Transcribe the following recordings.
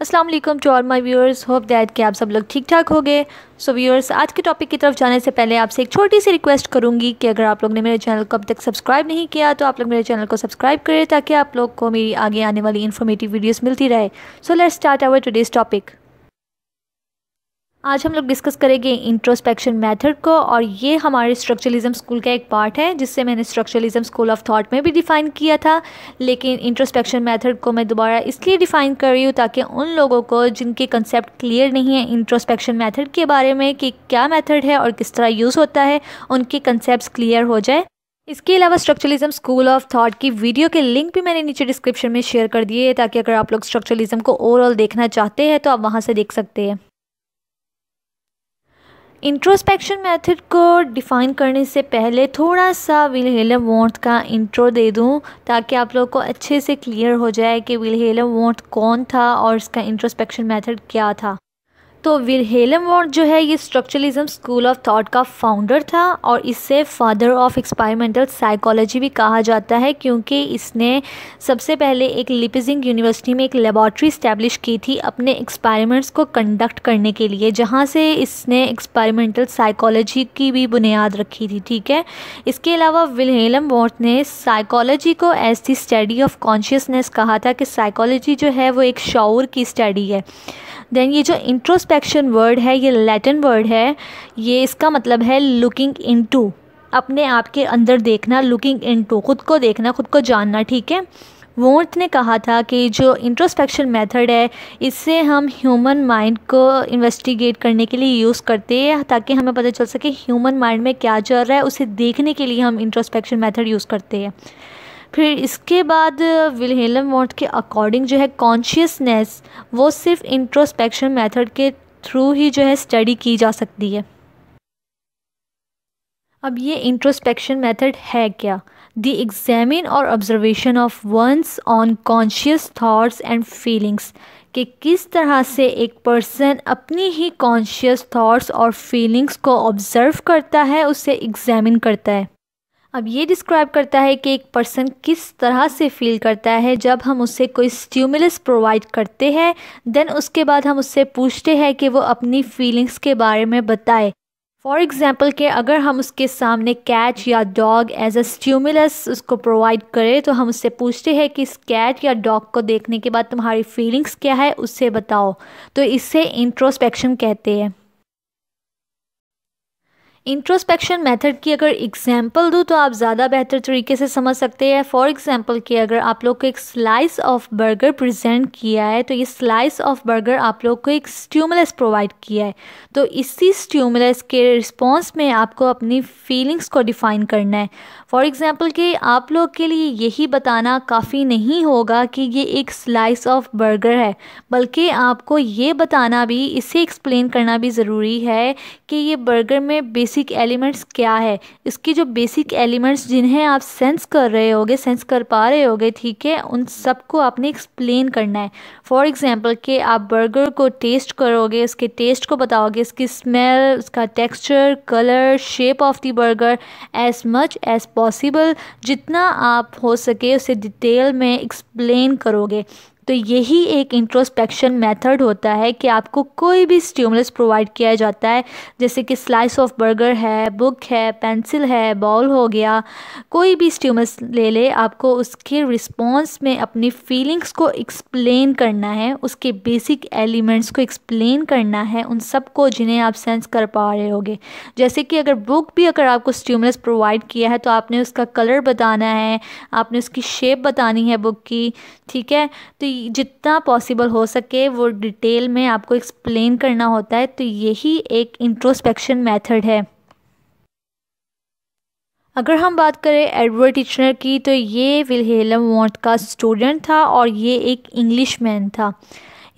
Aslam to all my viewers hope that कि आप सब लोग ठीक ठाक हो गए सो व्यूअर्स आज के टॉपिक की तरफ जाने से पहले आपसे एक छोटी सी रिक्वेस्ट करूँगी कि अगर आप लोग ने मेरे चैनल को अब तक सब्सक्राइब नहीं किया तो आप लोग मेरे चैनल को सब्सक्राइब करें ताकि आप लोग को मेरी आगे आने वाली इन्फॉर्मेटिव वीडियोज़ मिलती रहे so let's start our today's topic आज हम लोग डिस्कस करेंगे इंट्रोस्पेक्शन मेथड को और ये हमारे स्ट्रक्चरलिज्म स्कूल का एक पार्ट है जिससे मैंने स्ट्रक्चरलिज्म स्कूल ऑफ थॉट में भी डिफ़ाइन किया था लेकिन इंट्रोस्पेक्शन मेथड को मैं दोबारा इसलिए डिफ़ाइन कर रही हूँ ताकि उन लोगों को जिनके कंसेप्ट क्लियर नहीं है इंट्रोस्पेक्शन मैथड के बारे में कि क्या मैथड है और किस तरह यूज़ होता है उनके कंसेप्ट क्लियर हो जाए इसके अलावा स्ट्रक्चरलिज्म स्कूल ऑफ थॉट की वीडियो के लिंक भी मैंने नीचे डिस्क्रिप्शन में शेयर कर दिए ताकि अगर आप लोग स्ट्रक्चरलिज्म को ओवरऑल देखना चाहते हैं तो आप वहाँ से देख सकते हैं इंट्रोस्पेक्शन मेथड को डिफ़ाइन करने से पहले थोड़ा सा विल हेलम वॉन्ट का इंट्रो दे दूं ताकि आप लोग को अच्छे से क्लियर हो जाए कि विल हेलम वॉन्ट कौन था और इसका इंट्रोस्पेक्शन मेथड क्या था तो विरहेलम वॉन्ट जो है ये स्ट्रक्चरलिज्म स्कूल ऑफ थॉट का फाउंडर था और इसे फादर ऑफ एक्सपायरमेंटल साइकोलॉजी भी कहा जाता है क्योंकि इसने सबसे पहले एक लिपिजिंग यूनिवर्सिटी में एक लेबॉर्ट्री इस्टेब्लिश की थी अपने एक्सपेरिमेंट्स को कंडक्ट करने के लिए जहाँ से इसने एक्सपायरमेंटल साइकोलॉजी की भी बुनियाद रखी थी ठीक है इसके अलावा विलहेलम वॉन्ट ने साइकोलॉजी को as the study of consciousness कहा था कि साइकोलॉजी जो है वो एक शौर की स्टडी है देन ये जो इंट्रोस्पेक्ट अट्रैक्शन वर्ड है ये लैटिन वर्ड है ये इसका मतलब है लुकिंग इन अपने आप के अंदर देखना लुकिंग इन खुद को देखना खुद को जानना ठीक है वोर्थ ने कहा था कि जो इंट्रोस्पेक्शन मेथड है इससे हम ह्यूमन माइंड को इन्वेस्टिगेट करने के लिए यूज़ करते हैं ताकि हमें पता चल सके ह्यूमन माइंड में क्या चल रहा है उसे देखने के लिए हम इंट्रोस्पेक्शन मेथड यूज़ करते हैं फिर इसके बाद विलहेलम वॉन्ट के अकॉर्डिंग जो है कॉन्शियसनेस वो सिर्फ इंट्रोस्पेक्शन मेथड के थ्रू ही जो है स्टडी की जा सकती है अब ये इंट्रोस्पेक्शन मेथड है क्या दी एग्जामिन और observation of one's own conscious thoughts and feelings कि किस तरह से एक पर्सन अपनी ही कॉन्शियस थाट्स और फीलिंग्स को ऑब्ज़र्व करता है उसे एग्ज़ामिन करता है अब ये डिस्क्राइब करता है कि एक पर्सन किस तरह से फील करता है जब हम उसे कोई स्ट्यूमुलस प्रोवाइड करते हैं देन उसके बाद हम उससे पूछते हैं कि वो अपनी फीलिंग्स के बारे में बताए फॉर एग्ज़ाम्पल के अगर हम उसके सामने कैट या डॉग एज अ स्ट्यूमुलस उसको प्रोवाइड करें तो हम उससे पूछते हैं कि इस कैट या डॉग को देखने के बाद तुम्हारी फीलिंग्स क्या है उससे बताओ तो इससे इंट्रोस्पेक्शन कहते हैं इंट्रोस्पेक्शन मेथड की अगर एग्जांपल दूँ तो आप ज़्यादा बेहतर तरीके से समझ सकते हैं फॉर एग्जांपल कि अगर आप लोग को एक स्लाइस ऑफ बर्गर प्रेजेंट किया है तो ये स्लाइस ऑफ बर्गर आप लोग को एक स्ट्यूमुलस प्रोवाइड किया है तो इसी स्ट्यूमुलस के रिस्पॉन्स में आपको अपनी फीलिंग्स को डिफ़ाइन करना है फॉर एग्ज़ाम्पल कि आप लोग के लिए यही बताना काफ़ी नहीं होगा कि ये एक स्लाइस ऑफ बर्गर है बल्कि आपको ये बताना भी इसे एक्सप्लेन करना भी ज़रूरी है कि ये बर्गर में बेसिक बेसिक एलिमेंट्स क्या है इसकी जो बेसिक एलिमेंट्स जिन्हें आप सेंस कर रहे होगे सेंस कर पा रहे होगे ठीक है उन सबको आपने एक्सप्लेन करना है फॉर एग्जांपल कि आप बर्गर को टेस्ट करोगे उसके टेस्ट को बताओगे इसकी स्मेल उसका texture colour shape of the burger as much as possible जितना आप हो सके उसे डिटेल में एक्सप्लेन करोगे तो यही एक इंट्रोस्पेक्शन मेथड होता है कि आपको कोई भी स्टिमुलस प्रोवाइड किया जाता है जैसे कि स्लाइस ऑफ बर्गर है बुक है पेंसिल है बॉल हो गया कोई भी स्टिमुलस ले ले आपको उसके रिस्पॉन्स में अपनी फीलिंग्स को एक्सप्लेन करना है उसके बेसिक एलिमेंट्स को एक्सप्लेन करना है उन सबको जिन्हें आप सेंस कर पा रहे होगे जैसे कि अगर बुक भी अगर आपको स्टिमुलस प्रोवाइड किया है तो आपने उसका कलर बताना है आपने उसकी शेप बतानी है बुक की ठीक है तो जितना पॉसिबल हो सके वो डिटेल में आपको एक्सप्लेन करना होता है तो यही एक इंट्रोस्पेक्शन मेथड है अगर हम बात करें एडवर्ड टिचनर की तो ये विलहेलम वॉन्ट का स्टूडेंट था और ये एक इंग्लिश मैन था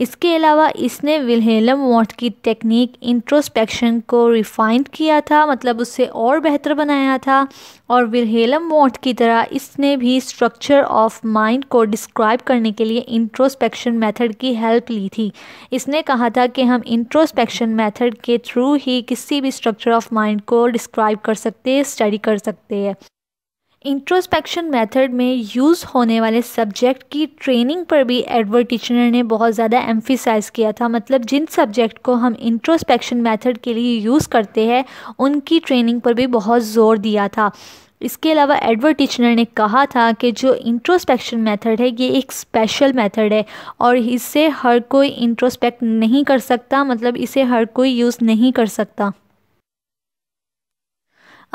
इसके अलावा इसने विलहेलम वॉट की टेक्निक इंट्रोस्पेक्शन को रिफाइंड किया था मतलब उससे और बेहतर बनाया था और विलहेलम वॉट की तरह इसने भी स्ट्रक्चर ऑफ माइंड को डिस्क्राइब करने के लिए इंट्रोस्पेक्शन मेथड की हेल्प ली थी इसने कहा था कि हम इंट्रोस्पेक्शन मेथड के थ्रू ही किसी भी स्ट्रक्चर ऑफ माइंड को डिस्क्राइब कर सकते स्टडी कर सकते हैं इंट्रोस्पेक्शन मेथड में यूज़ होने वाले सब्जेक्ट की ट्रेनिंग पर भी एडवर्ड टीचनर ने बहुत ज़्यादा एम्फिसाइज़ किया था मतलब जिन सब्जेक्ट को हम इंट्रोस्पेक्शन मेथड के लिए यूज़ करते हैं उनकी ट्रेनिंग पर भी बहुत ज़ोर दिया था इसके अलावा एडवर्ड टीचनर ने कहा था कि जो इंट्रोस्पेक्शन मेथड है ये एक स्पेशल मेथड है और इससे हर कोई इंट्रोस्पेक्ट नहीं कर सकता मतलब इसे हर कोई यूज़ नहीं कर सकता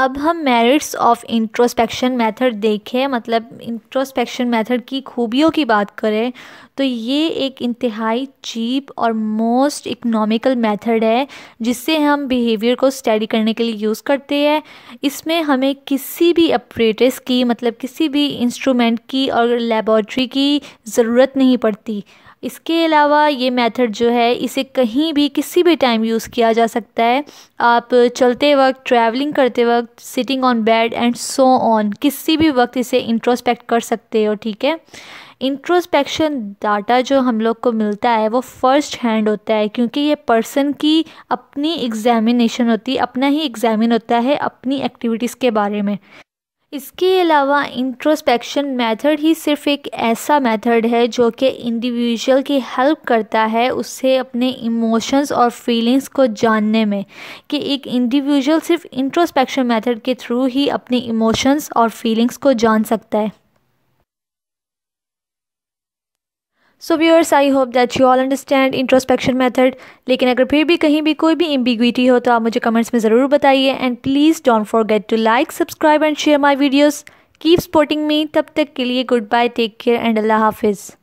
अब हम मेरिट्स ऑफ इंट्रोस्पेक्शन मेथड देखें मतलब इंट्रोस्पेक्शन मेथड की खूबियों की बात करें तो ये एक इंतहाई चीप और मोस्ट इकोनॉमिकल मेथड है जिससे हम बिहेवियर को स्टडी करने के लिए यूज़ करते हैं इसमें हमें किसी भी अपरेटस की मतलब किसी भी इंस्ट्रूमेंट की और लेबॉर्ट्री की ज़रूरत नहीं पड़ती इसके अलावा ये मेथड जो है इसे कहीं भी किसी भी टाइम यूज़ किया जा सकता है आप चलते वक्त ट्रैवलिंग करते वक्त sitting on bed and so on किसी भी वक्त इसे इंट्रोस्पेक्ट कर सकते हो ठीक है इंट्रोस्पेक्शन डाटा जो हम लोग को मिलता है वो फर्स्ट हैंड होता है क्योंकि ये पर्सन की अपनी एग्जामिनेशन होती है अपना ही एग्ज़ामिन होता है अपनी एक्टिविटीज़ के बारे में इसके अलावा इंट्रोस्पेक्शन मेथड ही सिर्फ एक ऐसा मेथड है जो कि इंडिविजुअल की हेल्प करता है उससे अपने इमोशंस और फीलिंग्स को जानने में कि एक इंडिविजुअल सिर्फ इंट्रोस्पेक्शन मेथड के थ्रू ही अपने इमोशंस और फीलिंग्स को जान सकता है so viewers I hope that you all understand introspection method लेकिन अगर फिर भी कहीं भी कोई भी एम्बिग्विटी हो तो आप मुझे कमेंट्स में ज़रूर बताइए and please don't forget to like subscribe and share my videos keep supporting me तब तक के लिए good bye take care and अल्लाह हाफिज़